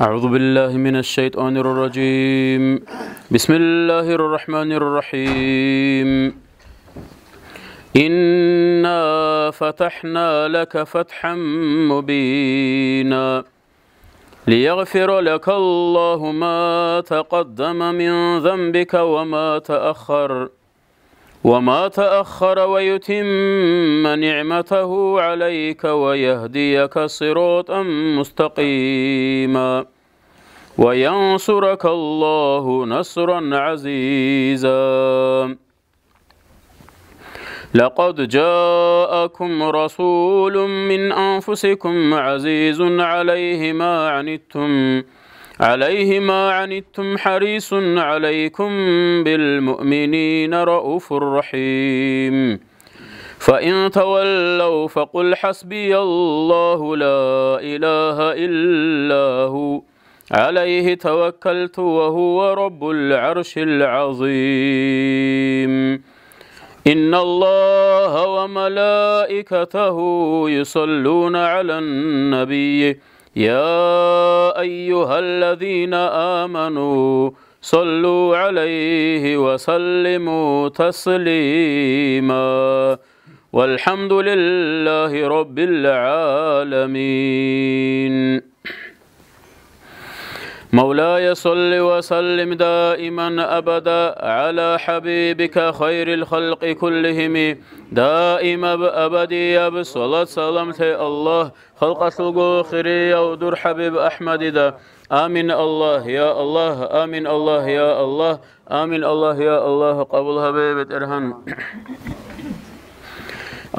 أعوذ بالله من الشيطان الرجيم بسم الله الرحمن الرحيم إنا فتحنا لك فتحا مبينا ليغفر لك الله ما تقدم من ذنبك وما تأخر وما تأخر ويتم نعمته عليك ويهديك صراطا مستقيما وينصرك الله نصرا عزيزا لقد جاءكم رسول من أنفسكم عزيز عليه ما عنتم عليه ما عنتم حريص عليكم بالمؤمنين رؤوف رحيم فإن تولوا فقل حسبي الله لا إله إلا هو عليه توكلت وهو رب العرش العظيم إن الله وملائكته يصلون على النبي يا أيها الذين آمنوا صلوا عليه وسلموا تسليما والحمد لله رب العالمين مولاي صل وسلم دائما أبدا على حبيبك خير الخلق كلهم دائما بأبدي بصلاة سلامت الله خلق خير يا ودر حبيب أحمد دا آمين الله يا الله آمين الله يا الله آمين الله يا الله قبل بيبت إرهان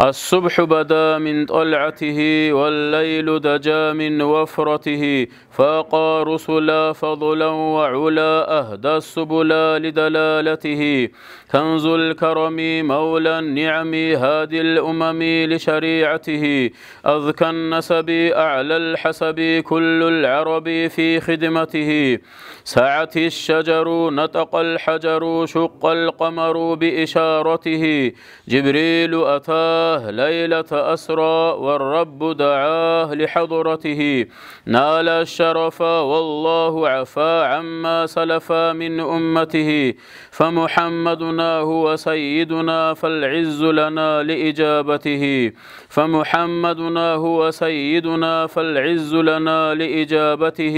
الصبح بدا من طلعته والليل دجا من وفرته فاقى رسلا فضلا وعلا أهدى السبل لدلالته كنز الكرم مولى النعم هادي الأمم لشريعته أذكى النسب أعلى الحسب كل العرب في خدمته سعت الشجر نطق الحجر شق القمر بإشارته جبريل أتاه ليلة أسرى والرب دعاه لحضرته نال الشجر شرفا والله عفا عما سلفا من أمته فمحمدنا هو سيدنا فالعز لنا لإجابته فمحمدنا هو سيدنا فالعز لنا لإجابته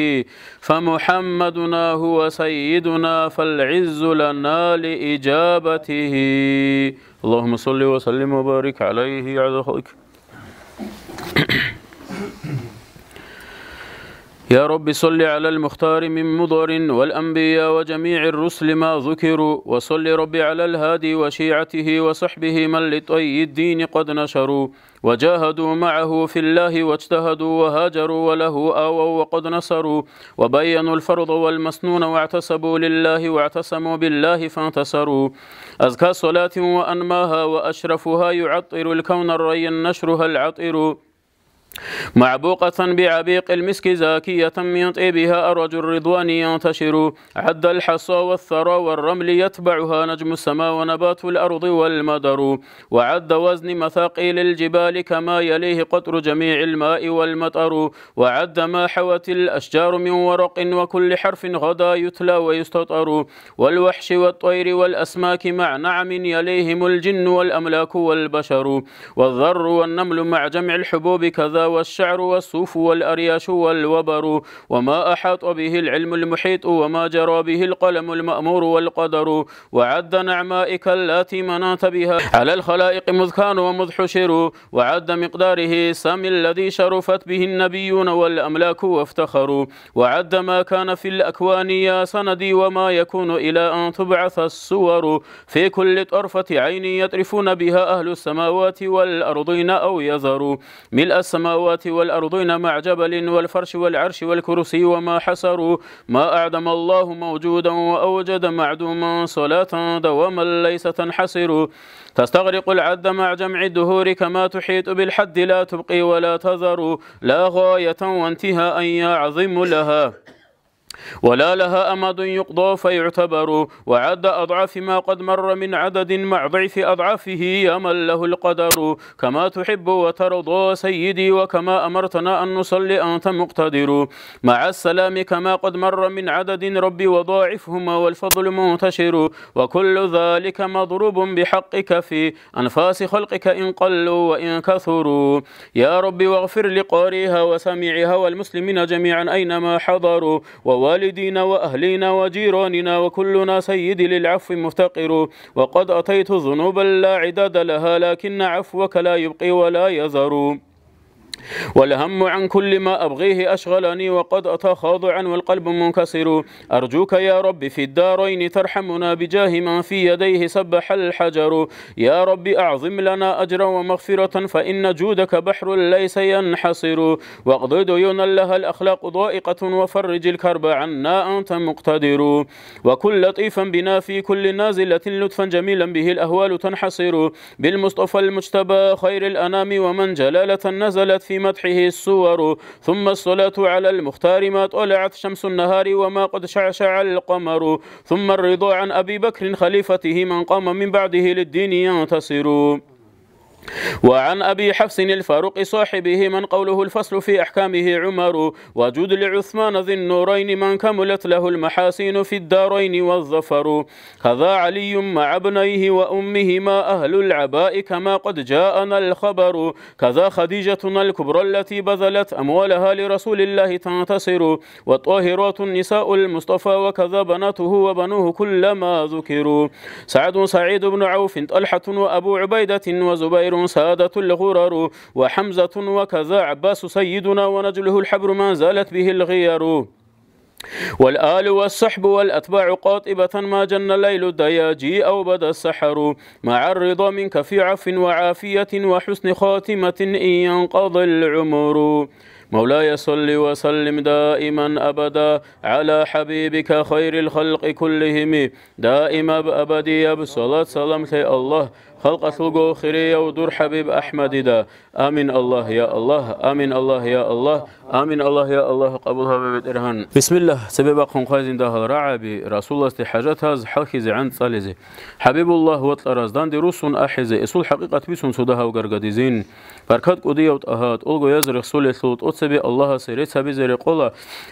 فمحمدنا هو سيدنا فالعز لنا لإجابته اللهم صل وسلم وبارك عليه عز خلقك يا رب صل على المختار من مضر والأنبياء وجميع الرسل ما ذكروا وصل رب على الهادي وشيعته وصحبه من لطي الدين قد نشروا وجاهدوا معه في الله واجتهدوا وهاجروا وله آووا وقد نصروا وبينوا الفرض والمسنون واعتصبوا لله واعتصموا بالله فانتصروا أزكى صلاة وأنماها وأشرفها يعطر الكون الري نشرها العطر معبوقة بعبيق المسك زاكية من طيبها أرج الرضوان ينتشر عد الحصى والثرى والرمل يتبعها نجم السماء ونبات الأرض والمدر وعد وزن مثاقيل الجبال كما يليه قطر جميع الماء والمطر وعد ما حوت الأشجار من ورق وكل حرف غدا يتلى ويستطر والوحش والطير والأسماك مع نعم يليهم الجن والأملاك والبشر والذر والنمل مع جمع الحبوب كذا والشعر والصوف والأرياش والوبر وما أحاط به العلم المحيط وما جرى به القلم المأمور والقدر وعد نعمائك التي منعت بها على الخلائق مذكان ومذحشر وعد مقداره سام الذي شرفت به النبيون والأملاك وافتخروا وعد ما كان في الأكوان يا سندي وما يكون إلى أن تبعث الصور في كل طرفة عين يطرفون بها أهل السماوات والأرضين أو يذروا ملء السماوات السماوات والأرضين مع جبل والفرش والعرش والكرسي وما حصروا ما أعدم الله موجودا وأوجد معدوما صلاة دواما ليس تنحصر تستغرق العد مع جمع الدهور كما تحيط بالحد لا تبقي ولا تذر لا غاية وانتهاء يعظم لها ولا لها أمد يقضى فيعتبر وعد أضعاف ما قد مر من عدد مع ضعف أضعافه يا من له القدر كما تحب وترضى سيدي وكما أمرتنا أن نصلي أنت مقتدر مع السلام كما قد مر من عدد ربي وضاعفهما والفضل منتشر وكل ذلك مضروب بحقك في أنفاس خلقك إن قلوا وإن كثروا يا ربي واغفر لقاريها وسميعها والمسلمين جميعا أينما حضروا ووالدينا وأهلينا وجيراننا وكلنا سيدي للعفو مفتقر وقد أتيت ذنوبا لا عداد لها لكن عفوك لا يبقي ولا يذر والهم عن كل ما أبغيه أشغلني وقد أتى خاضعا والقلب منكسر أرجوك يا رب في الدارين ترحمنا بجاه من في يديه سبح الحجر يا رب أعظم لنا أجرا ومغفرة فإن جودك بحر ليس ينحصر واقض ديونا لها الأخلاق ضائقة وفرج الكرب عنا أنت مقتدر وكن لطيفا بنا في كل نازلة لطفا جميلا به الأهوال تنحصر بالمصطفى المجتبى خير الأنام ومن جلالة نزلت في في مدحه الصور ثم الصلاة على المختار ما طلعت شمس النهار وما قد شعشع القمر ثم الرضا عن أبي بكر خليفته من قام من بعده للدين ينتصر وعن أبي حفص الفاروق صاحبه من قوله الفصل في أحكامه عمر وجود لعثمان ذي النورين من كملت له المحاسين في الدارين والظفر هذا علي مع ابنيه وأمهما أهل العباء كما قد جاءنا الخبر كذا خديجة الكبرى التي بذلت أموالها لرسول الله تنتصر والطاهرات النساء المصطفى وكذا بناته وبنوه كلما ذكروا سعد سعيد بن عوف طلحة وأبو عبيدة وزبير نصير سادة الغرر وحمزة وكذا عباس سيدنا ونجله الحبر ما زالت به الغير والآل والصحب والأتباع قاطبة ما جن الليل الدياجي أو بدا السحر مع الرضا منك في عف وعافية وحسن خاتمة إن ينقضي العمر مولاي صل وسلم دائما أبدا على حبيبك خير الخلق كلهم دائما بأبدي بصلاة سلامة الله خلق سلقو خيري ودور حبيب أحمد دا آمين الله يا الله آمين الله يا الله آمين الله يا الله قبلها ارهان بسم الله سبب قن خازن ده الرعبي رسول الله استحاجات هاز حخز عن صالزي حبيب الله وطرزدان دي روسون أحزي إسول حقيقة بيسون سودها زين بركات قدية وتأهات ألغو يزر خصول سلط أتسبي الله سيري سيريتها بزر قولا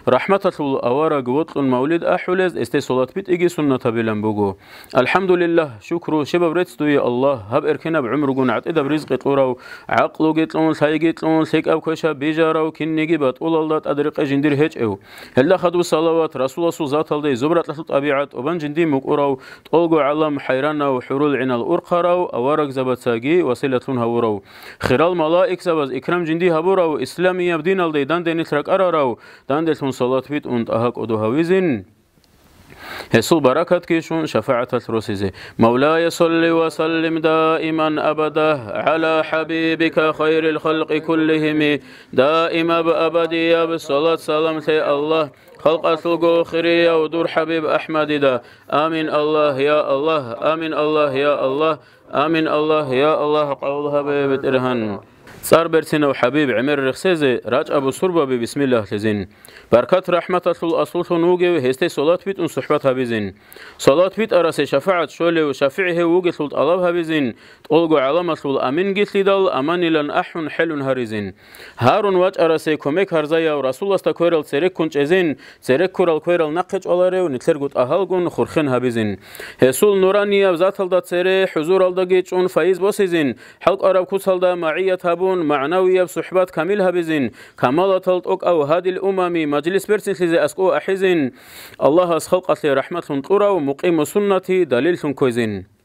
رحمة تلو أوارق وطن مولد أحولز استي صلاة بيت إيجي سنة بلنبوغو الحمد لله شكرو شباب ريتس الله هب إركنا بعمر جون جنعت إذا برزق طورا عقل جتلون ساي جتلون سيك أو كشا بيجارا نجي بات أول الله تدرق جندير هج أو هلا خدوا صلوات رسول الله صلى الله زبرة لسط أبيعت أبن جندي مقرا تقولوا علم حيرنا وحرول عنا الأرقرا أورق زبت ساجي وسيلة هورا خير الملائك زبز إكرام جندي هبورا وإسلامي يبدين الله دان دين ترك أرارا دان دلتون صلاة بيت أنت أهك أدوها وزن يسو بركت كيشون شفاعة روسيزي مولاي صل وسلم دائما أبدا على حبيبك خير الخلق كلهم دائما بأبدي بالصلاة سلام الله خلق أسلقو خيرية ودور حبيب أحمد دا آمين الله يا الله آمين الله يا الله آمين الله يا الله قولها بيبت إرهان سر برسين او حبيب عمر رخصيزي راج ابو سربا بي بسم الله لزين بركات رحمت رسول اصول نوغي و هستي صلات بيت ان صحبت هبزين صلات بيت ارس شفاعت شولي و شفعه ووغي صلت الله هبزين تقولغو علام اصل الامين قتل دل امان لن احن حل هرزين هارون واج ارس كوميك هرزايا و رسول استا كويرل سيريك كونج ازين سيريك كورال كويرل نقج اولاري و نتلر قد اهل قن خورخين هبزين هسول نورانيا و ذات الدات سيري حزور الدقيج ان فايز بوسيزين حلق عرب كوسال دا معيات هبو بون معنوية بصحبات كاملها بزين كمالا تلطق أو هذه الأمم مجلس برسن لزي أسقو أحزن الله أسخلقت لرحمة طورا ومقيم سنتي دليل كوزين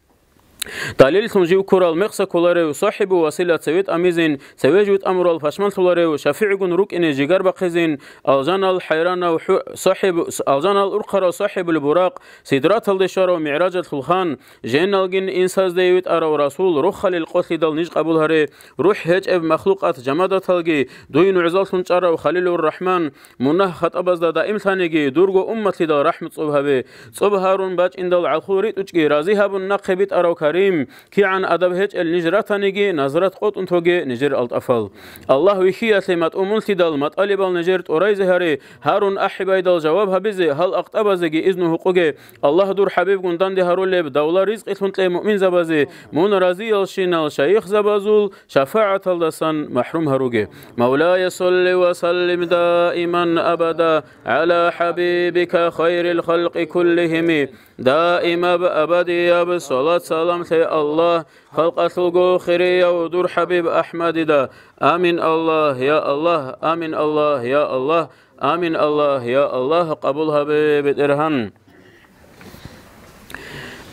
دليل سنجيو كورال مخسا كولاريو صاحب وسيلة سويت أميزين سواجوت أمرال فشمل كولاريو شفيعون روك إن جيجار بقزين أوزان الحيران صاحب أوزان الأرقرة صاحب البراق سيدرات الدشار ومعراج الخلخان جين الجن إنساز ديوت أرى رسول روخ قتل دل نج قبول هري روح هج إب مخلوقات جمادة تلقي دوين عزال سنجارة وخليل الرحمن منه خطأ دا دائم ثانيجي دورجو أمة دل رحمة صبها بي صبهارون باج إن دل عالخوريت أجي رازيها بالنقبت أروكاري كريم كي عن أدب هج النجرة نجي نظرة قط انتوجي نجر الطفل الله ويخي أتلمت أمول تدل مطالب النجر توري زهري هارون أحبا يدل جواب هبزي هل أقتبا زجي إذن حقوقي الله دور حبيب قندان دي هارون لب دولة رزق إتلون تلي مؤمن زبازي مون رازي الشينال شيخ زبازول شفاعة الدسان محروم هروجي مولاي صل وسلم دائما أبدا على حبيبك خير الخلق كلهم دائما بأبدي بصلاة سلام سي الله خلق أسلقو خيري ودور حبيب أحمد دا آمين الله يا الله آمين الله يا الله آمين الله يا الله قبولها بدرهم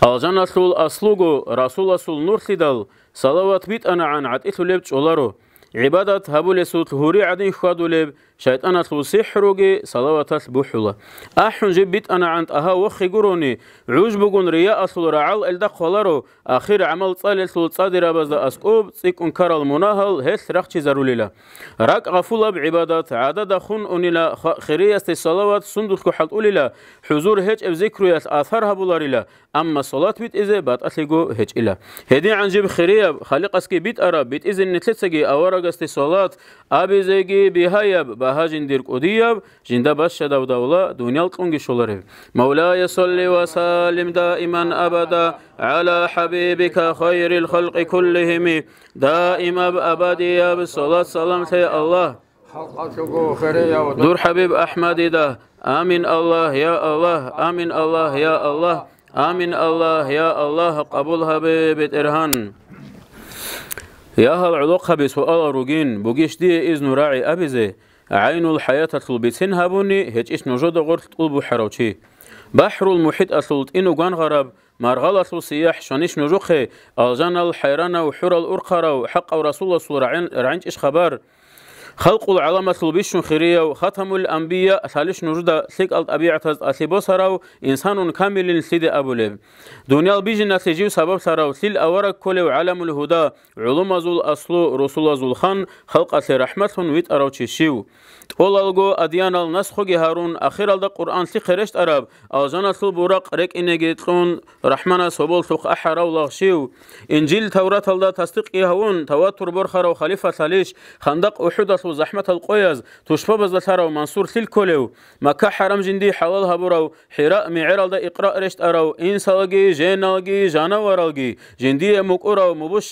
Алжан асул аслугу расул асул нур сидал салават бит анаан ат исулеб чолару ибадат хабулесут хури адин хадулеб شيطان اتلو سحروغي صلواتات بوحولا أحن جبت أنا عند أها وخي قروني عوج بقون رياء أصول رعال إلدا أخير عمل صالي أصول صادر أبزا أسكوب تسيك أنكار المناهل هس رخشي زرولي لا راك غفولا بعبادات عدد خون أني لا خيرية الصلوات صندوق كحل أولي لا حضور هج أبذكرية آثارها بولاري لا أما صلاة بيت إزي بات أتلقو هج إلا هدي عن جب خيرية خليق أسكي بيت أرى بيت إزي نتلتسجي أورق أستي صلاة أبي زيجي بهايب بها جندير قديب جند بشة دو دولة دنيا القنقش مولاي صل وسلم دائما أبدا على حبيبك خير الخلق كلهم دائما بأبدي بالصلاة سلامة الله دور حبيب أحمد ده آمين الله يا الله آمين الله يا الله آمين الله يا الله قبول حبيب إرهان يا هل هالعلوق بسؤال روجين بوجيش دي إذن راعي أبيزي عين الحياة تلبسين هابوني هج إش نجود غرط قلب حروشي بحر المحيط أصلت إنو غان غرب مرغل أصل سياح شانيش نجوخي الجنة الحيرانة وحور الأرقرة وحق رسول الله رعنج إش خبر خلق العظمة البش خيرية وختم الأنبياء ثالث نجد سيك الطبيعة أسيبو سراو إنسان كامل سيد أبو لب دنيا بيجنا سيجيو سبب سراو سيل أورك كل وعلم الهدى علوم زول الأصل رسول زول خان خلق أسي رحمة ويت أرو تشيشيو اول الگو ادیان نس هارون اخیرالده قرآن سی خرشت عرب آزان اصل بورق رك اینگیت خون رحمن سوبول سوخ احرا و لغشیو انجیل تورات دا تصدق ای هون تواتر برخار و خلیفه سالیش خندق احود اصل زحمت ال قویز توشفا او منصور سیل کولیو مکه حرم جندی حلال هبورو حراء میعر دا اقراء رشت عرو این سالگی جین آلگی جانوار جندی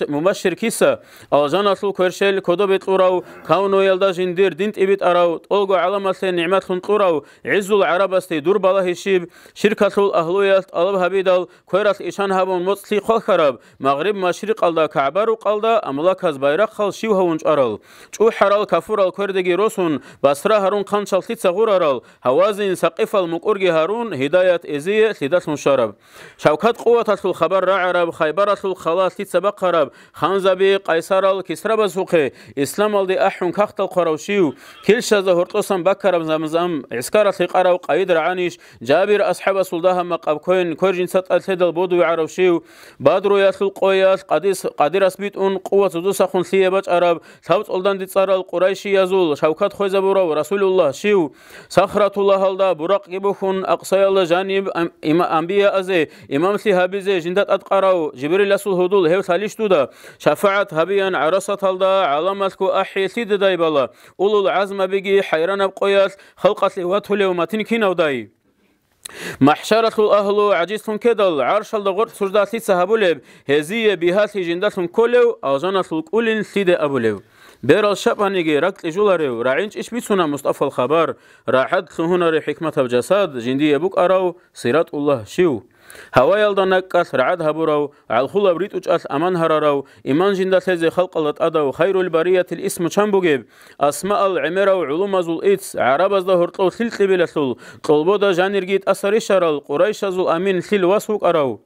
مبشر کیسه آزان اصل کرشل کدو بیت قراو کونو یلدا جندیر دینت ایبیت عرو قرو طلقو علامة نعمات خن قرو عز العرب استي دور بلا هشيب شركة الأهلوية ألب هبيدل كويرات إشان هبون مطلي خل خراب مغرب ما شرق ألدا كعبارو قلدا أملاك هز بايرق خل شيو هونج أرل چو حرال كفور الكوردقي روسون بسرا هارون خان شلتي تغور أرل هوازن سقف المقرقي هارون هداية إزية لدات شرب شوكات قوة الخبر رعرب خيبرة الخلاص لتسبق رب خانزبي قيصر الكسرى بزوقي إسلام الدي أحون كخت القروشيو كل ისაზა ჰორტოსან ბაქარამ ზამზამ ესკარა ხიყარავ ყაიდ რაანიშ ჯაბირ ასჰაბა სულდაჰა მაყავ ქოენ ქორჯინ საწალთედალ ბოდუ არავში ბადრო ახილ ყოიას ყადის ყადირას ბიტუნ ყუვაც უძოსახუნ ლიება ჭარავ თავწოლდან დიწარალ ყურაიში იაზულ შავქათ ხოიზაბურავ რასულულლა შიუ სახრათულაჰალდა ბურაყ იბუხუნ აყსაილა ჟანიბ ამბია აზე იმამ სიჰაბიზე ჟინდა ატყარავ ჯიბრილ ასულ ჰუდულ ჰევ თალიშტუდა შაფაათ ჰაბიან არასათალდა ალამასკუ აჰი სიდდაიბალა ულულ აზმა ბი ابقيقي حيران ابقياس خلقت لوته لومتين كينوداي محشرة الأهل عجيز كدل عرش الغر سجدات سهبولب هزية بها جندات كولو أوزانة الكولين سيدة أبوليب بير الشبانيجي ركت جولاريو راعينش إش بيسونا مصطفى الخبر راحت سهونا ري حكمة بجساد جندي بوك أراو سيرات الله شيو هوايل دنك أس رعد هبرو خلا بريت أج أس أمان هررو إيمان جند سيز خلق الله أدو خير البرية الاسم چم بوجيب أسماء العمر وعلوم أزول إتس عرب أز دهر طول سلسل بلسل قلبو دا جانير جيت أسر شرل قريش أزول أمين سل واسوك أرو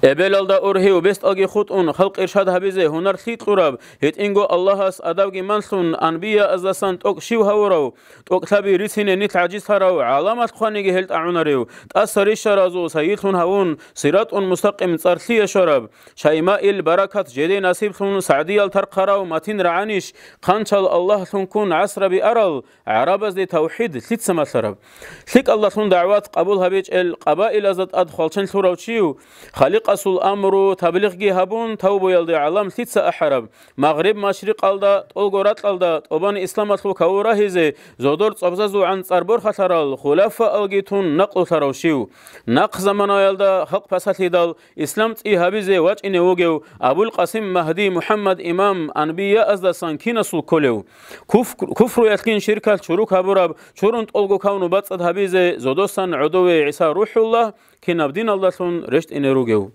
ებელალ და ურჰი უბესტაგი ხუტუნ ხალყი შადაბიზე ჰუნარ ხიტყურავ ეტინგო ალლაჰას ადავგი მანსუნ ანბია აზასან ტოკ შივჰავრავ ტოკთაბი რიცინე ნით აჯისთარავ ალამას ხვანიგი ჰელტა უნარევ ტასარი შარაზო საითუნ ჰავუნ სირატუნ მუსტაყიმ წარლია შარავ შაიმა ილ ბარაკათ ჯედე ნასიბ ხუნ საადი ალთარ ყარავ მათინ რაანიშ ხანჩალ ალლაჰ თუნ კუნ ასრაბი არალ არაბაზე თავჰიდ ლიც სამასარავ ლიკ ალლაჰ თუნ დაავათ ყაბულ ჰაბიჭ ელ ყაბაილ აზად ად ხალჩენ ხურავ ჩიუ ხალიყასულ ამრუ თაბილიღგი ჰაბუნ თაუბოიალდე ალამ ლიცა აჰარაბ მაღრიბ მაშრიყალდა ტოლგორატალდა ტობან ისლამათხუ ქაურაჰიზე ზოდორ წობზაზუ ან წარბორ ხათარალ ხულაფა ალგითუნ ნაყლ თარავშივ ნაყ ზამანაიალდა ხალყ ფასათიდალ ისლამ წი ჰაბიზე ვაჭინე ვოგევ აბულ ყასიმ მაჰდი მუჰამმად იმამ ანბია აზდასან ქინასულ ქოლევ ქუფრუ ეთკინ შირქალ ჩურუ ქაბურაბ ჩურუნ ტოლგო ქავნუ ბაწად ჰაბიზე ზოდოსან ჯუდოვე ისა რუჰულლაჰ кинабдин алласон решт энеругев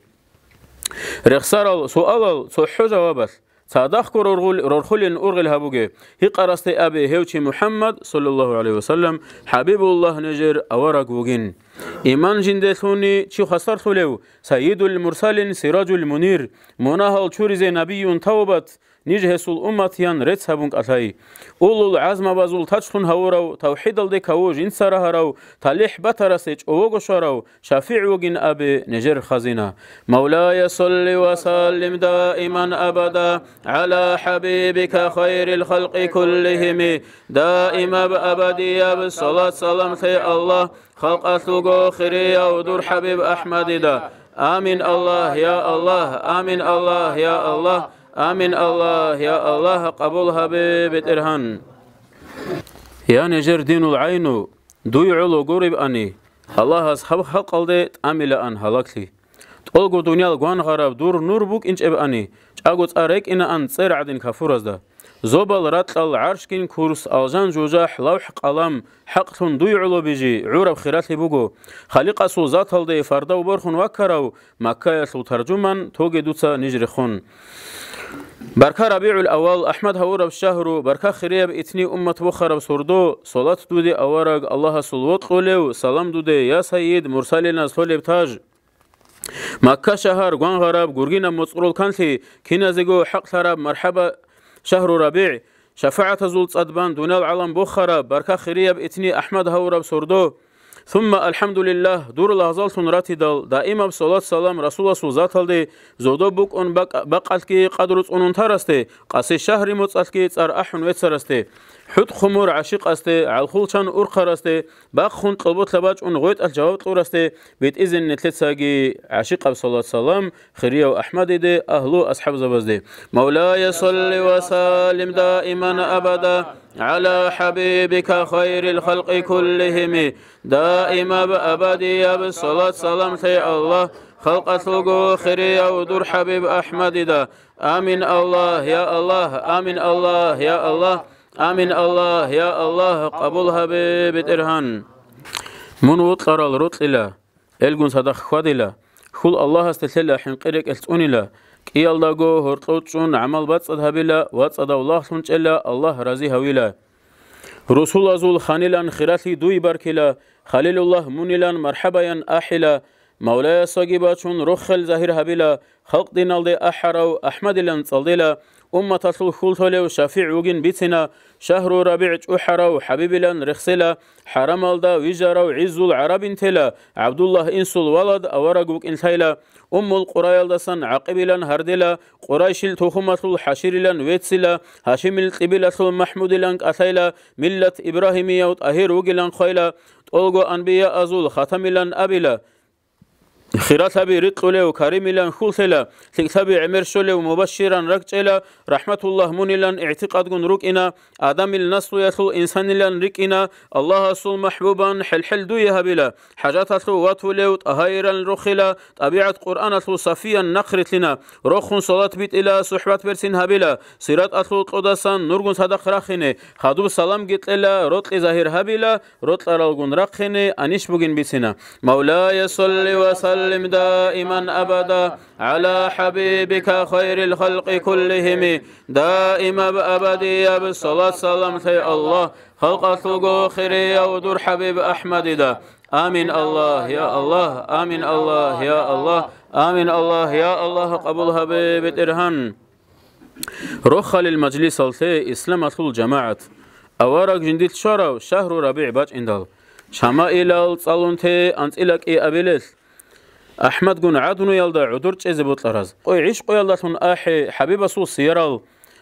рехсарал суалал сухҳо ҷавабаст саадахкур рорхулин урғил ҳабуге ҳиқарасти аби ҳевчи муҳаммад соллаллоҳу алайҳи васаллам ҳабибуллаҳ нежер аварак вугин иман жиндесуни чи хасартулев саидулмурсалин сираҷулмунир мунаҳал чуризе набиюн тавбат نيجي هسول أمتيان رتس هبونك أتاي أولو العزم بازول تجلون هوراو توحيد الديك هوج إنسارا هراو تليح بترسيج أوغو شراو شافيع وجن أبي نجر خزينة مولاي صل وسلم دائما أبدا على حبيبك خير الخلق كلهم دائما بأبديا بالصلاة سلام في الله خلق أثلقو خيريا ودور حبيب أحمد دا آمين الله يا الله آمين الله يا الله آمين الله يا الله قبولها بإرهان يا نجر دين العين ديعلو قرب أني الله أصحاب خلق الديت أمي لأن هلاكلي تقول دنيا القوان غراب دور نور بوك إنش أني أقول أريك إن أن تصير عدن كفور زوبل رتل کن کورس أوزان جوجاح لوح قلم حق ضيعلو بيجي عورب خيرات بوغو ذات سوزات دی فردا و وبرخون مکای سو ترجمان توجي دوتا نجرخون الاول ربيع الاول احمد هورب برکه خریب اتنی امت و رب سردو صلات دودی آورگ الله صلوات و سلام دودی یا سید مرسل نسل بتاج مکه شهر غنغرب غرغینا مصرول کنسی کی نزگو حق تراب مرحبا شهر ربيع شفعت زول صدبان دونال علم بخرا بركة خيرية بإتني أحمد هورب سردو ثم الحمد لله دور لحظال سنراتي دل دائما بصلاة سلام رسول الله سو زاتلدي زودو بوك ان اون كي قدرت اونون ترستي قاسي شهر كي تسار احن ويتسرستي حد خمور عشيق أستي عالخول خلشان أرقر أستي باق خون قلبو تلباج أن غويت الجواب طور أستي بيت إذن نتلتساقي عشيق أبي صلى الله عليه احمد دي أهلو أصحاب زبز دي مولاي صلي وسالم دائما أبدا على حبيبك خير الخلق كلهم دائما بأبدي بالصلاة سلام الله خلق ثلقو خيري حبيب أحمد دا آمين الله يا الله آمين الله يا الله آمين الله يا الله قبول حبيب إرهان من وطر الرطل إلى الجن صدق خد إلى خل الله استسلا حنقرك استون إلى داغو هرطوتشون عمل بات بتصد وات وتصد الله إلا الله رازي هويلا رسول ازول خانيلان خيراتي دوي باركلا خليل الله منيلان مرحبا ين احلا مولاي ساقي باتشون رخل زهير هبلا خلق دينال دي احرو احمد لان صلدلا أمة لو وشافع وجن بيتنا شهر ربيع أحرا وحبيبلا رخصلا حرم الدا ويجرا وعز العرب انتلا عبد الله إنس الولد أورقوك انتلا أم القرى يلدسن عقبلا هردلا قريش التخمة الحشرلا ويتسلا هاشم القبلة المحمودلا أثيلا ملة إبراهيمية وطهير وجلا خيلا طلقوا أنبياء أزول ختملا أبلا خيرات أبي رقل وكريم لان خلثلا أبي عمر شل ومبشرا ركجلا رحمة الله من لان اعتقاد قن ركنا آدم الناس يثل إنسان لان ركنا الله سل محبوبا حل حل دويها بلا حاجات أثلو وطهيرا تهيرا رخلا طبيعة قرآن أثلو صفيا نقرت لنا رخ صلاة بيت إلى صحبة برسين بلا سيرات أثلو قدسا نرقن صدق رخني خادوب سلام قلت إلى رطل ظاهر هبلا رطل رلقن رخني أنيش بقن بيتنا مولاي صلي وسلم وسلم دائما أبدا على حبيبك خير الخلق كلهم دائما بأبدية بالصلاة والسلام في الله خلق ثقو خيري ودر حبيب أحمد دا آمين الله يا الله آمين الله يا الله آمين الله يا الله قبل حبيب إرهان الإرهان رخ للمجلس الثي إسلامة الجماعة أورق جنديل شرو شهر ربيع باج إندال شمائل الصالون تي أنت إلك إي أبيلس أحمد جون عدنو يلدا عدورت إذا بطلرز قوي عيش قوي يلدا تون أحي حبيب سو سيرال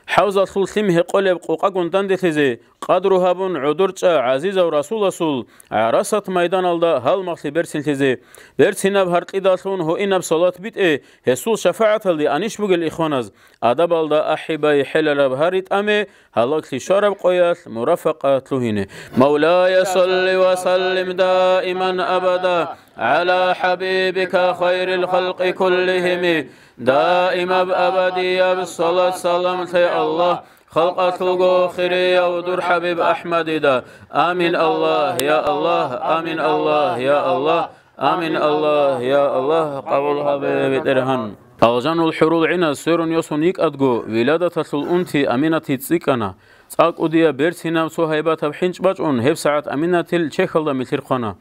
حوزة سول سمه قلب قوقا جون تيزي قدر هابون عدور تشا عزيز ورسول رسول عرسة ميدان الدا هل مخلي برسل تيزي برسينا بهرت إذا تون هو إن بصلاة بيت إيه هسوس شفاعة اللي أنيش بقول إخوانز أدب الدا أحي باي حلال بهارت أمي هلاك لي شرب قياس مرافقة تلوهيني مولاي صل وسلم دائما أبدا على حبيبك خير الخلق كلهم دائما بأبدية بالصلاة يا الله خلقة الجو خيرية ودور حبيب أحمد دا آمين الله يا الله آمين الله يا الله آمين الله يا الله قبل حبيب درهن أوزان الحرول عنا سير يصنيك أدقو ولادة الأنتي أمينة تسيكنا ساق اودیا برد سینام سو و با تبحنش اون هف ساعت آمینه تل چه خلا میثیر خانه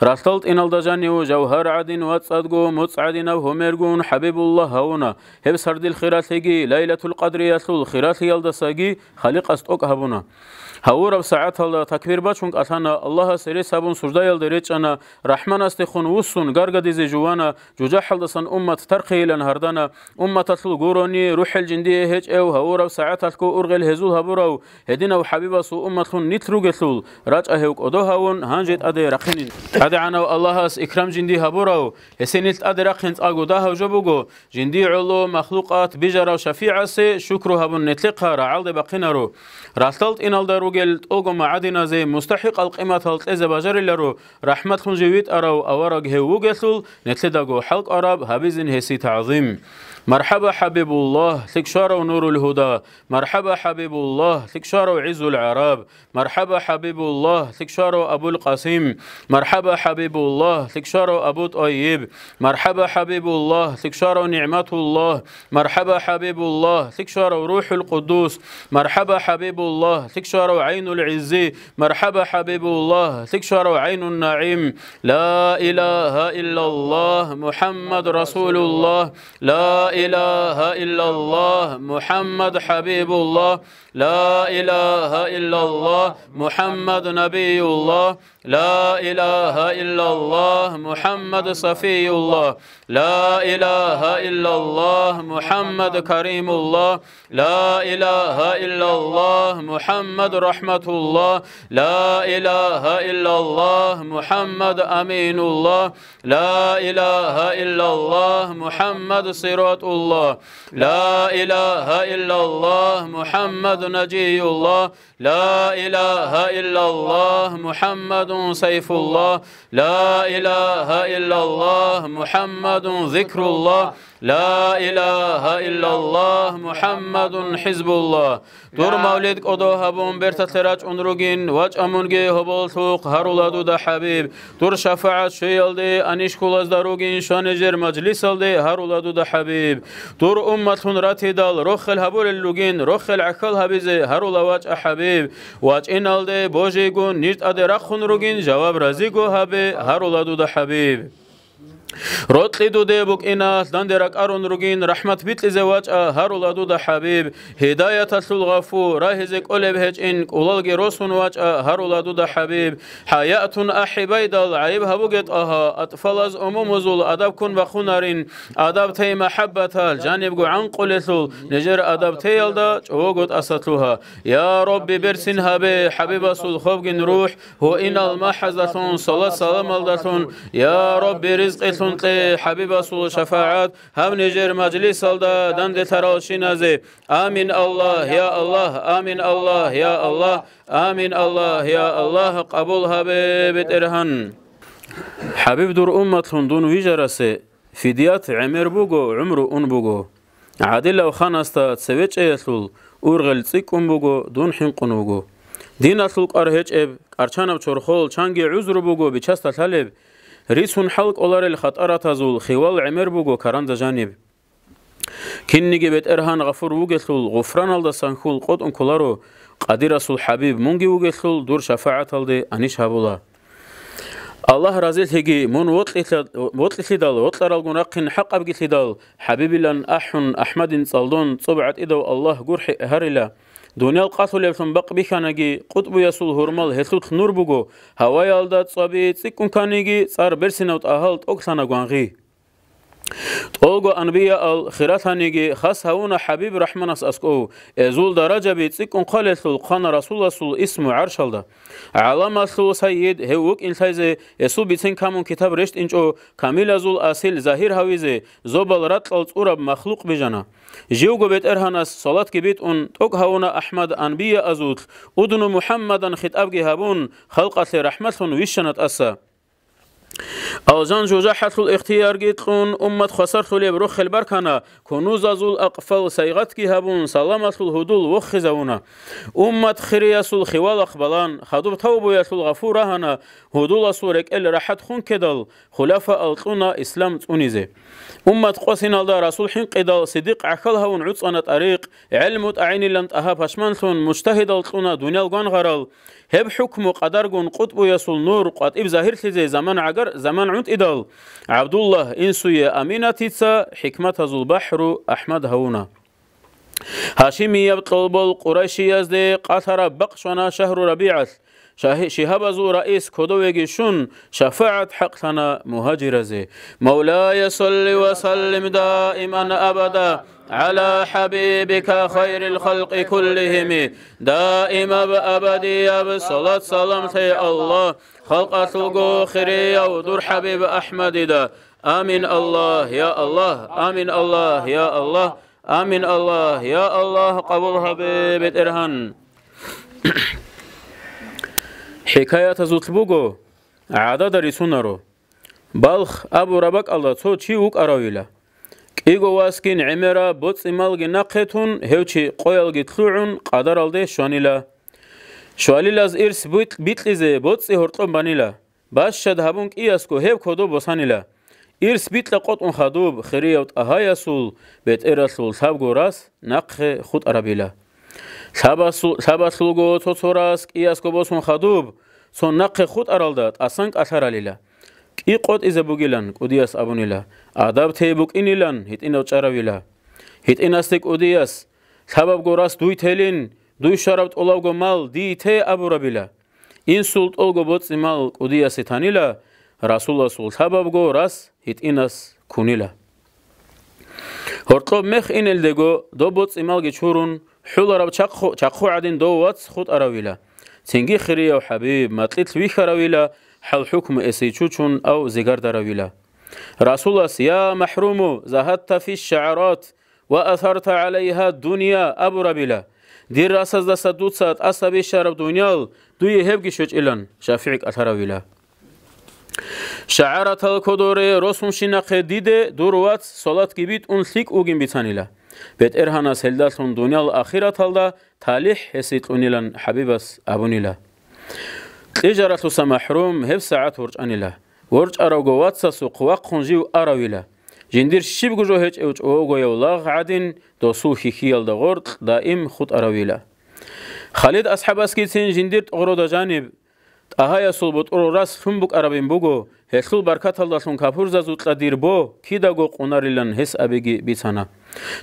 راستالت این و جوهر عدن و تصادق و متصادین و همرگون حبیب الله هونا هف سردی الخیراتی لیلة القدر یاسول خیراتی ال خالق است اک هبونه هاور اب ساعت هلا تکبیر با بچونك أتانا الله سري سابون یل دریچ أنا رحمن خون وسون غرغ ديزي جوانا جوجا حل حلدسان امت ترقي لن هردانا امت تل گورونی روح الجندی هج أو هاور هاورب ساعات هلكو أرغل هزول هبورو هدينا حبیب سو أمة تلون نترو قتلول راج أهيوك أدو هاون هانجيت أدي رقينين أدي عنا الله اس إكرام جندي هبورو هسينيت أدي اگو أقو داها وجبوغو جندی علو مخلوقات بجرا شفیع سي شكرو هبون نتلقها رعال دي بقينارو راتلت إن الدارو اوگل اوگم عدنا زي مستحق القيمة از بجر لرو رحمت خون جویت أرو أورق وگسل نتلدگو حلق أرب هبیزن هستی تعظیم. مرحبا حبيب الله لك نور ونور الهدى مرحبا حبيب الله لك عز وعز العرب مرحبا حبيب الله لك أبو القاسم مرحبا حبيب الله لك أبو طيب مرحبا حبيب الله لك نعمة الله مرحبا حبيب الله لك شارع روح القدوس مرحبا حبيب الله لك عين العز مرحبا حبيب الله لك عين النعيم لا إله إلا الله محمد رسول الله لا إله إلا الله محمد حبيب الله لا إله إلا الله محمد نبي الله لا إله إلا الله محمد صفي الله لا إله إلا الله محمد كريم الله لا إله إلا الله محمد رحمة الله لا إله إلا الله محمد أمين الله لا إله إلا الله محمد صراط الله لا إله إلا الله محمد نجي الله لا إله إلا الله محمد سيف الله لا إله إلا الله محمد ذكر الله لا إله إلا الله محمد حزب الله دور مولید او دها به 11 سرچون رگین وا چمونگه هبل سوق هر د حبیب دور شفاعت شیلدی انیش کولز دروگ نشان زیر مجلسلدی هر د حبیب دور امت خن راته دل روخل هبول لوگین روخل عکل حبیب هر اولاد د حبیب واچنالدی بوجه گون نرتادر خن رگین جواب رازی گه هرولادو هر اولاد د حبیب رطلدو ديبوك إناس دندرك أرون روجين رحمة بيتل زواج آه، هارو لادو دا حبيب هداية تسل غفو راهزك أولب هج إنك أولالجي روسون واج آه، هارو لادو دا حبيب حياة أحباي دال عيب هبوجت أها أطفالز أمومزول أدب كن بخونارين أدب تي محبة الجانب عن قلسل نجر أدب تيال دا جوغت أسطلوها يا ربي برسن هبي حبيب سل خوفجن روح هو إن المحزة صلاة سلام يا ربي رزقتون سنت حبیب رسول شفاعت هم نجر مجلس الدا دند تراشی نزی آمین الله یا الله آمین الله یا الله آمین الله یا الله قبول حبیب ترهن حبیب در امت هندون ویجرسه فدیات عمر بوگو عمر اون بوگو عادل او خان استاد سویچ ایسول ургал цикум буго дун хинкун буго дин аслук архечеб арчанав чорхол чанги узру буго бичаста талеб ريسون حلق أولار الخطأرة تزول خوال عمر بوغو كران جانب كنيجي بيت إرهان غفور وجهل غفران الله سانخول قد أنكلارو قدير رسول حبيب مونجي وجهل دور شفاعة الله أنيش هبولا الله رازيل هيجي من وطل دال وطل رالقون رقن حق أبقي دال حبيبي لن أحن أحمد صلدون صبعت إدو الله قرحي أهرلا დუნელ ყათულებშონ ბაყბიხანაგი ყუტბუიასულ ჰურმალ ჰესუთხ ნურბუგო ჰავაი ალდა წაბი ციკუნქანიგი წარ ბერსინავტ აჰალ ტოქსანაგვანღი اوگو انبیا ال خیرت هنگی خاص هون حبیب رحمان اس اسکو ازول درجه بیت سیکون قال سول خان رسول الله اسم عرش الدا علامه سول سید هوک این اسو بیت بیتن کامون کتاب رشت اینچ کامل ازول اصل ظاهر هویزه زوبل رت ال اورب مخلوق بجنا گو بیت ارهان اس صلات کی بیت اون اوک هون احمد انبیا ازوت ادن محمدن خطاب گهبون رحمت رحمتون ویشنت اسا أوزان جوجا حتل الاختيار قيتلون أمة خسرت لبرخ البركنا كنوز أزول أقفل سيغتك هبون سلامة الهدول وخزونا أمة خريس الخوال أقبلان خدوب توبو يسل غفورة هنا هدول سورك ال راحت خون كدل خلافة ألطونا إسلام تونيزي أمة قوسنا دا رسول حين قدل صديق هون عطس أنا طريق علم أعين لنت أهاب هشمانثون مجتهد ألطونا دنيا الغن غرل هب حكم قدر قطب يسل نور قد إبزاهر زمان عقل агар заман унт идал абдуллаҳ ин сӯи аминатица ҳикматазул احمد هونا هاشم هاشمي يبقلب القريش يزدي قطر بقشنا شهر ربيعة شهاب زو رئيس كدوي شن شفاعت حقنا مهاجر زي مولاي صل وسلم دائما أبدا على حبيبك خير الخلق كلهم دائما بأبدي بالصلاة سلامتي الله خلق سلقو خري ودر حبيب أحمد دا آمين الله يا الله آمين الله يا الله آمين الله يا الله قبل حبيب إرهان حكاية زوتبوغو عادة رسونارو بلخ أبو ربك الله تو چي وك أراويله იგო ვასკინ ემერა ბოციმალგი ნაქეთუნ ჰევჩი ყოელგი თლუუნ ყადარალდე შვანილა შვალილას ირს ბიტლიზე ბოცი ჰორტომბანილა ბაშშად ჰაბუნ კიასკო ჰევ ქოდო ბოსანილა ირს ბიტლა ყოტუნ ხადუბ ხერიავტ აჰაიასულ ბეტერასულ საბგორას ნაქე ხუტ არაბილა საბასულ საბასულ გოოცოცორას კიასკო ბოსუნ ხადუბ სონ ნაქე ხუტ არალდა ასან კასარალილა კიყოტიზე ბუგილან კუდიას აბონილა ადაბთე ბუკინილან ჰიტინო ჭარავილა ჰიტინასე კუდიას ხაბაბ გორას დუითელინ დუშარავ ტოლავგო მალ დიითე აბურაბილა ინსულ ტოლგო ბოცი მალ კუდიასე თანილა რასულას სულ ხაბაბ გორას ჰიტინას ქუნილა ორტო მეხ ინელდეგო დობოცი მალ გიჩურუნ ჰულარავ ჩაქხო ჩაქხუადინ დოვაც ხუტარავილა ცინგი ხრიო ჰაბიბ მატლით ვიხარავილა حل حكم إسي تشوشن أو زيغار دراويلا رسول الله يا محروم زهدت في الشعرات وأثرت عليها الدنيا أبو ربيلا دير راسز دا سدود سات أصبي شرب دنيال دوي هبكي شوش إلان شافعك أثراويلا شعرت الكدوري رسم شنق ديدي دروات صلاة كبيت أنسلك أوغن بيتانيلا بيت إرهانا سلدات دنيال آخرة تالدا تاليح هسيت أنيلان حبيبس أبونيلا ტიჟარათუ სამაჰრუმ ჰევ საათ ვორჭანილა ვორჭარავ გოვაცასუ ყვა ხუნჟივ არავილა ჟინდირ შიბ გუჟო ჰეჭ ევჭ ოგოევ ლაღ ადინ დოსუ ჰიჰიელ და ღორტ დაიმ ხუტ არავილა ხალიდ ასჰაბას კიცინ ჟინდირ ტყრო და ჯანიბ ტაჰა ესულ ბოტრო რას ხუმ ბუკ არაბიმ ბუგო ჰეხლ ბარკათალ და ხუნ ქაფურ ზაზუ ტადირ ბო ქიდა გო ყუნარილან ჰეს აბიგი ბიცანა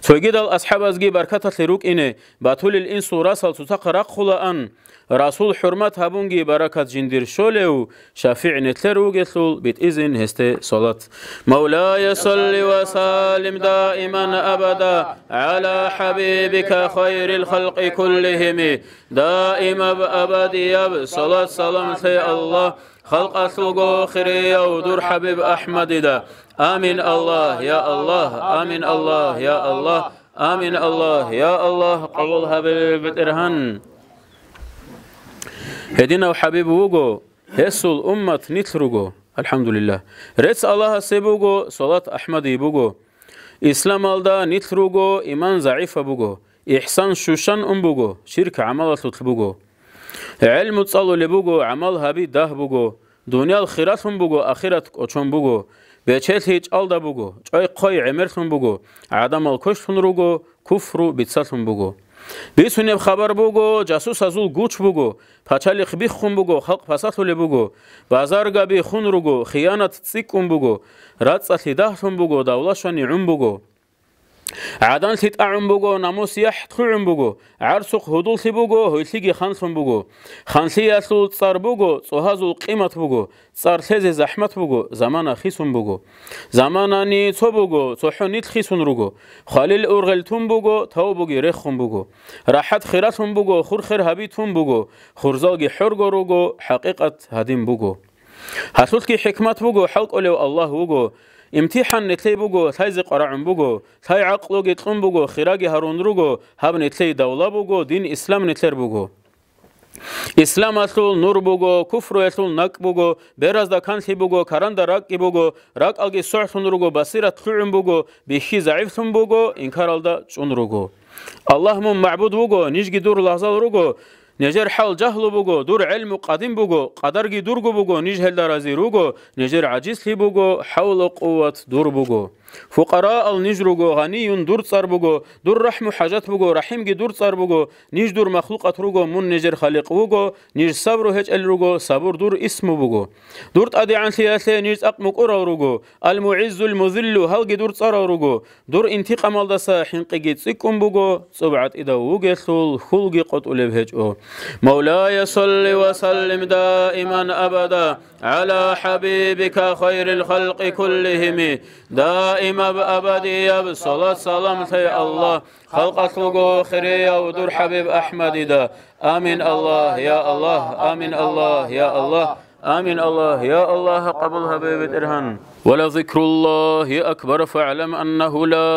سويقيد الأصحاب أزقي بركة تلروك إني باتول الإنس ورسل تتقرق خلاء رسول حرمت هبونجي بركة جندير شوليو شافع نتلروك يثول بيت إذن هستي صلاة مولاي صلي وسلم دائما أبدا على حبيبك خير الخلق كلهم دائما بأبد يب صلاة سلام الله خلق أسلقو خريا ودور حبيب أحمد دا آمين الله يا الله آمين الله يا الله آمين الله يا الله قبلها بالإرهان هدينا وحبيب وجو هسول أمة نترجو الحمد لله رتس الله سبوجو صلاة أحمد يبوجو إسلام الدا نترجو إيمان ضعيف بوجو إحسان شوشان أم بوجو شرك عمل تطلبوجو علم تصلو لبوجو عملها بي ده بوجو دنيا الخيرات هم بوجو آخرتك أشون بوجو ვეჩეთი ჭალდა ბუგო ჭოი ყოი ემერთუნ ბუგო ადამალ ქოშთუნ რუგო ქუფრუ ბიცასუნ ბუგო ვისუნებ ხაბარ ბუგო ჯასუს აზულ გუჩ ბუგო ფაჩალი ხბი ხუნ ბუგო ხალ ფასათული ბუგო ბაზარგაბი ხუნ რუგო ხიანათ ციკუნ ბუგო რაცათი დაჰთუნ ბუგო დავლაშონი უნ ბუგო عادان اعم بگو ناموس یح تخویم بگو عرسق هدول سی بگو هیلگی خانسون بگو خانسی اصل صار بگو صهازو قیمت بگو صار زحمت بگو زمان خیسون بگو زمانانی تو بگو صحونیت خیسون رگو خالیل اورغلتون بگو تاو بگی رخون بگو راحت خیراتون بگو خور خیر هبیتون بگو خورزاگی حرگو رگو حقیقت هدیم بگو حسوس کی حکمت بگو حق اولو الله بگو امتحان نتلی بگو، تای زقرا بگو، تای عقل وگی تون بگو، خیراگی هارون رگو، هم نتلی بگو، دین اسلام نتلر بگو. اسلام اصل نور بگو، کفر اصل نک بگو، براز دکانسی بگو، کرند راکی بگو، رک آگی سعی تون رگو، بصیرت خیم بگو، بیشی ضعیف تون بگو، انکار آلتا چون رگو. اللهم معبود بگو، نیشگی دور لحظال روگو. نجر حال جهل بوغو دور علم قديم بوغو قدرگي دورگو بوغو نيجهل درازي روغو نجر عجيز لي بوغو حول قوت دور بوغو فقراء نجرجو غني دور صربجو دور رحم حاجات بجو رحم جي دور صربجو نيج دور مخلوق أترجو من نجر خلق بجو نيج صبر هج الرجو صبر دور اسم بجو دور تأدي عن ثلاثة نيج أقم قرا رجو المعز المذل هل جي دور صرا رجو دور انتقام الله صاحن قجيت سكم بجو سبعة إذا وجسول خلق قط أولبهج أو مولاي صل وسلم دائما أبدا على حبيبك خير الخلق كلهم دائما أبدي بصلاة سلام تي الله خلق لقو خريا ودر حبيب أحمد دا آمين الله يا الله آمين الله يا الله آمين الله يا الله قبل حبيبة إرهن ولذكر الله أكبر فاعلم أنه لا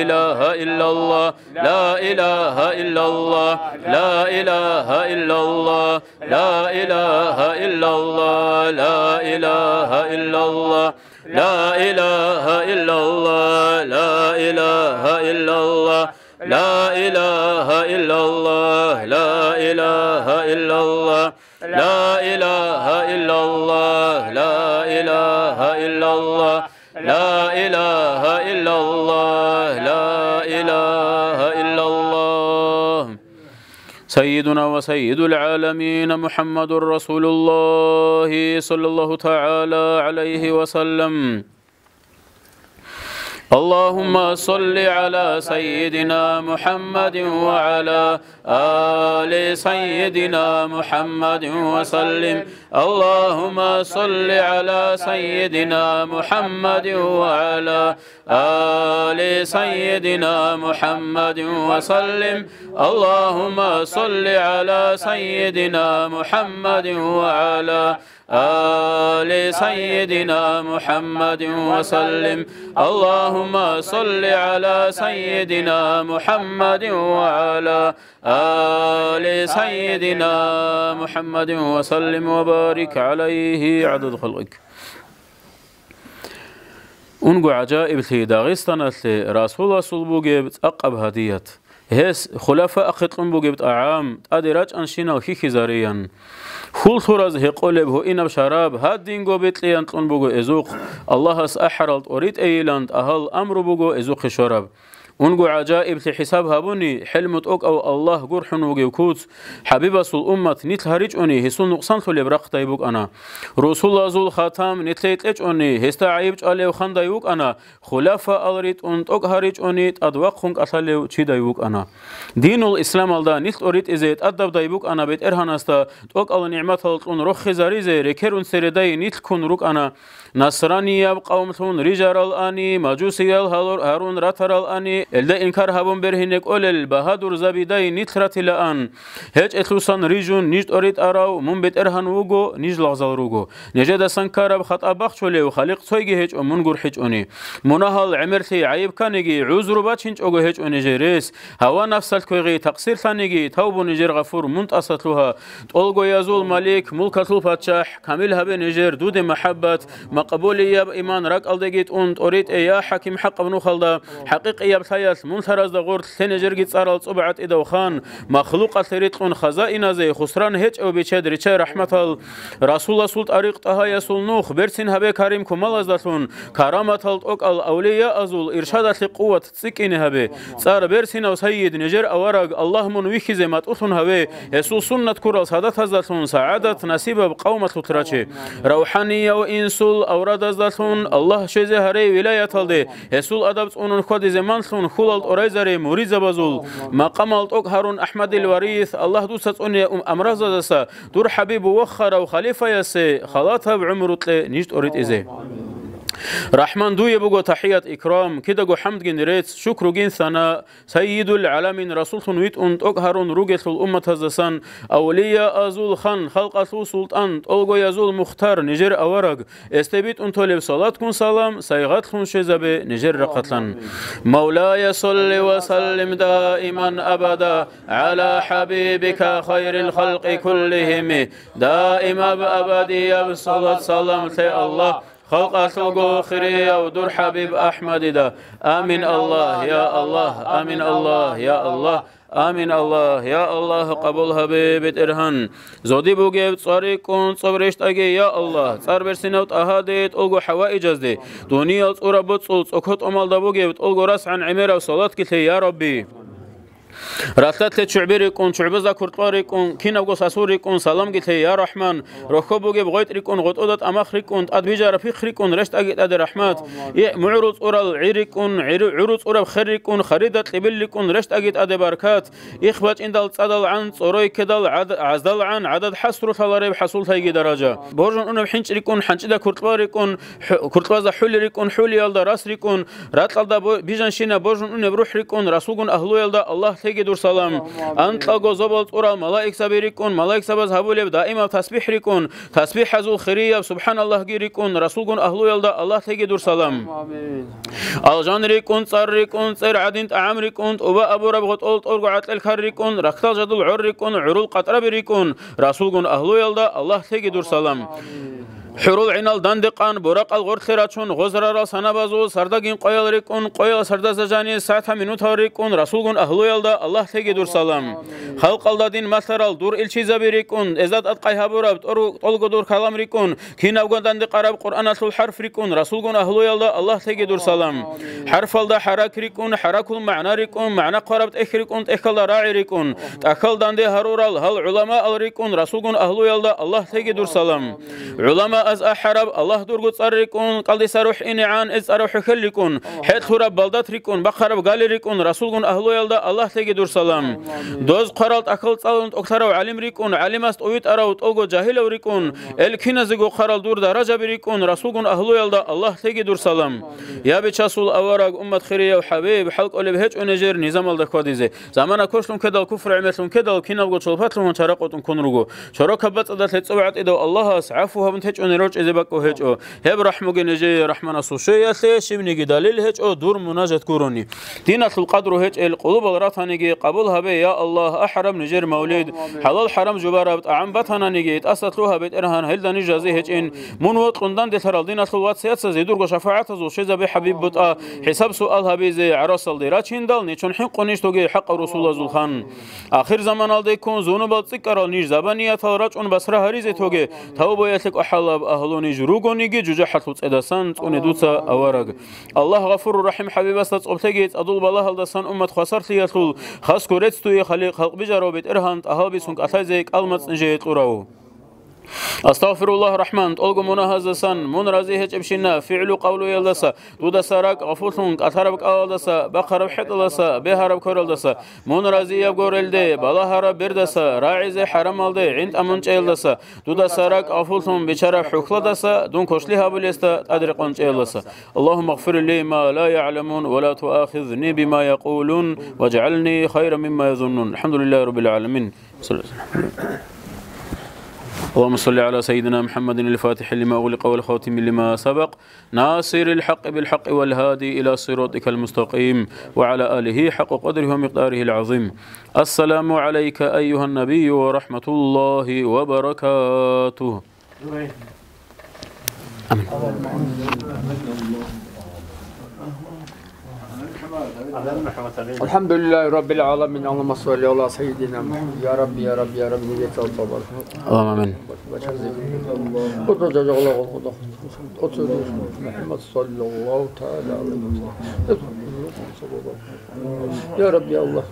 إله إلا الله لا إله إلا الله لا إله إلا الله لا إله إلا الله لا إله إلا الله لا إله إلا الله لا إله إلا الله لا إله إلا الله لا إله إلا الله لا إله إلا الله لا إله إلا الله لا إله إلا الله لا إله إلا الله سيدنا وسيد العالمين محمد رسول الله صلى الله تعالى عليه وسلم اللهم صل على سيدنا محمد وعلى آل سيدنا محمد وسلم اللهم صل على سيدنا محمد وعلى آل سيدنا محمد وسلم اللهم صل على سيدنا محمد وعلى آل آل سيدنا محمد وسلم اللهم صل على سيدنا محمد وعلى آل سيدنا محمد وسلم وبارك عليه عدد خلقك ونقو عجائب tli dagistan atli الله rasul bugib aqab هديات هس خلافة أخيطن بو جبت أعام أدي راج أنشينا وخي خزاريان خول سوراز هي قولب هو إنب شراب هاد دين قو بيتليان تلن بو جو إزوق الله أس أحرالت أريد أيلاند أهل أمر بو جو إزوق شراب ونغو عجائب في حساب هابوني حلمت اوك او الله غور حنوغي وكوت حبيب اصول امت نيت هاريج اوني هسو نقصان خولي براق تايبوك انا رسول الله زول خاتم نيت لايت ايج اوني هستا عيب جالي وخان دايبوك انا خلافة الريت انت اوك هاريج اوني تادواق خونك اصالي وچي دايبوك انا دين الاسلام الدا نيت اوريت ازيت ادب دايبوك انا بيت ارهان استا توك الله نعمة تلطون روخ خزاري زي ريكير انسير داي نيت كون روك انا نصراني قومتون رجال الاني مجوسي هارون رتر الاني الدا انكار هابون برهنك اول البهادر زبيداي نترت الان هچ اتلوسان ریجون نیت اوريت اراو من بيت ارهن وغو نيج لغزال روغو نجد سنكار خطا بخشولي وخلق تويغي هج ومن غور حج اوني منهل عمرتي عيب كانيغي عذر هچ اوغو هچ اونی جیریس هوا نفسل کویغی تقصیر ثانيغي توبو نجر غفور منتصلوها تولغو يزول ملك ملكة الفتشاح كامل هبه نجیر دود محبت مقبول يا إيمان راك ألدقيت أنت أريد إياه حكيم حق ابن خلدا حقيق إياه بثياس منثرز دغور سنجر جرقيت سارل صبعت إدو خان مخلوق سريتقون خزائن زي خسران هيج أو بيشد ريشة رحمة رسول الله سلط أريق طها يسول نوخ برسين هبي كريم كمال أزدتون كرامة ألتقى الأولياء أزول إرشادة قوة تسكين هبه سار برسين أو سيد نجر أورق اللهم نويخي زي ما تأثن هبه يسول سنة كرال سادات أزدتون سعادة نصيب بقومة تتراتي روحانية وإنسول اوراد از دلون الله شیز هری ولایت هلد هسول ادبس اونن خود زمان سون خولد اوری زری موری زبزول مقام الت اوک هارون احمد الوریث الله دوست اون امراض دسا دور حبیب وخر او خلیفه یسه خلاطه عمرت نیشت اورید ازه رحمن دو يبقى تحية إكرام كده جو حمد جنريت شكر جين ثناء سيد العالمين رسول تنويت أنت أقهرون سل امت هزسان أولياء أزول خان خلق اصول سلطان ألغو يزول مختار نجر أورق استبيت أنت لب صلاتكم سلام خون شزب نجر رقتلا مولاي صل و سلم دائما أبدا على حبيبك خير الخلق كلهم دائما بأبدي بصلاة سلام الله خلق أسوغو خري او در حبيب احمد دا امين الله يا الله امين الله يا الله آمين الله يا الله قبول حبيب ارهان زودي بوگیب صاري كون صبرشت أجي يا الله صار برسینوت اهادیت اولگو حوائج از دوني أوت صورا بطسوت اکت امال دا بوگیبت اولگو رسعن عمیر و كثي يا ربي რასაცეთ შუბირიკონ შუბაზა ქურტყარიკონ კინავგოს ასურიკონ სალამგითე ია რაჰმან როხობუგე ბღოიტრიკონ ღოტოდათ ამახრიკონ ადბიჟარა ფიხრიკონ რეშტაგიტადე რაჰმათ ი მუურუცურალ ირიკონ ირუურუცურებ ხერიკონ ხარიდა ტიბილიკონ რეშტაგიტადე ბარკათ ი ხვაჭინდალ წადალ ან წოროიქედალ აზდალ ან ადად ჰასრუთალარებ ჰასულთაიგი დარაჯა ბორჟონ უნებ ჰინჭრიკონ ჰანჭიდა ქურტყარიკონ ქურტყაზა ჰულირიკონ ჰულიალდა რასრიკონ რატალდა ბიჟანშინა ბორჟონ უნებ რუჰრიკონ რასუგონ აჰლუელდა ალლაჰ تیگ دور سلام انت لگوزا بالت اورال ملاک سبیری کن ملاک سباز هبول ابدا ایم اف تسبیح ری کن تسبیح از اول سبحان الله گیری کن رسول کن اهل ویل الله تیگ سلام آل جان ری کن صار ری کن صر عدین تعم ری کن اوبا ابو رب غت اولت اورگ عت ال خر جدول عر ری کن عرول قطر بی ری رسول کن اهل ویل الله تیگ سلام حروب عینال دندقان برق الغرد خیراتون غزر را سنبازو سردگین سردقين قيل ريكون قيل سردزجاني ساعتا منوتا ريكون رسولون أهلو دا الله تگی دور سلام خلق الدين مثرال دور إلشي زبي ريكون إزاد برابت ارو طلق دور كلام ریکون کی أوغان دندق عرب قرآن اصل حرف ریکون رسولون أهلو دا الله تگی دور سلام حرف الدا حراك ريكون حراك ریکون معنا معنى اخ ریکون ريكون تأخل راعي ریکون تأخل دندي هرورال هل علماء ریکون رسولون أهلو دا الله تگی دور سلام علماء از احرب الله درغو تصريكون قلدي سروح انعان از اروح خليكون حيت خرب بلدات ريكون بخرب غاليريكون رسول غن اهلو يلدا الله تيجي دور سلام دوز قرالت اخل تصالون اكثرو علم ريكون علم است اويت اراو توغو جاهل ريكون الكنزغو قرال دور درجه بريكون رسول غن اهلو يلدا الله تيجي دور سلام يا بيچاسول اورق امه خيريه وحبيب حلق اولي بهج انجر نظام الدا كوديزي زمانا كوشلون كدال كفر عمتلون كدال كينالغو چولفاتلون چرقوتون كونرغو شروكه بصدت لتصوعت ادو الله عفوها بنتج مروج از بكو هج او هب رحمو جنجي رحمنا سوشي اسي شمني دليل هج او دور مناجت كوروني دين اصل قدر هج القلوب الراتانيجي قبولها بي يا الله احرم نجر مولید حلال حرام جبار ابت عم بتنا نجيت اسطلوها بيت ارهان هل دني جازي هج قندان دثر الدين اصل وات سياسه زيدور شفاعه زو شي زبي حبيب بوت حساب سؤال هبي زي عروس الديراتين دل نیچون حق قنيش توغي حق رسول الله زلخان اخر زمان الدي كون زونو بالتي كارل نيش زبانيه تارچ اون بسره هری زی توغی تو بو یسک احلاب ahlonij rugonigi juja hatlu tsedasan tsunedutsa avarag allah ghafurur rahim habibas ta tsobtegi tsadul bala haldasan ummat khasarti yatul khaskuret tu ye khali khalqbi jarobit erhan tahabisun qataze qalmatsnje etqurau Astagfirullah rahman, olgumuna hazasan, mun razi heç ebşinna, fi'lu qavlu yaldasa, duda sarak afutun, atarab qaldasa, baqarab hitlasa, beharab koraldasa, mun razi yab gorelde, bala harab birdasa, raize haram alde, int amunç yaldasa, duda sarak afutun, biçara hukladasa, dun koşli habilesta, adriqonç yaldasa. Allahumma gfir li ma la ya'lamun, ve la tuakhidni bima yaqulun, ve cealni khayra mimma yazunnun. Elhamdülillahi Rabbil alemin. Sallallahu aleyhi ve sellem. اللهم صل على سيدنا محمد الفاتح لما أغلق والخاتم لما سبق ناصر الحق بالحق والهادي إلى صراطك المستقيم وعلى آله حق قدره ومقداره العظيم السلام عليك أيها النبي ورحمة الله وبركاته أمين Elhamdülillahi Rabbil alemin. Allahümme salli ala seyyidina Ya Rabbi ya Rabbi ya Rabbi. Niyet al tabar. Allah'ım amin. Otur da Allah Allah. Otur. Muhammed sallallahu teala aleyhi Ya Rabbi ya Allah.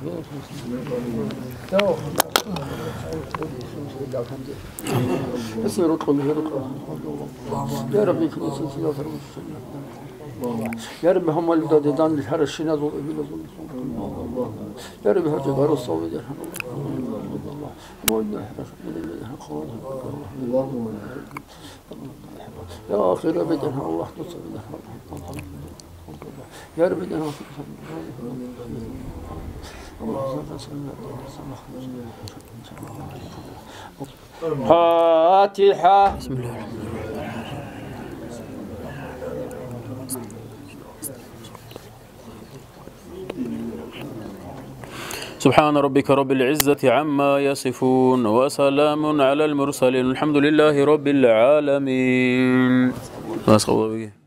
Esmer utkullu. Ya Rabbi. Ya Rabbi. Ya Rabbi. يا رب هم الداددان الهرشين دول ابن دول يا رب هاتي غير الصوي ده يا اخي رب دنها الله تصل يا رب دنها فاتحة بسم الله الرحمن الرحيم سبحان ربك رب العزة عما يصفون وسلام على المرسلين الحمد لله رب العالمين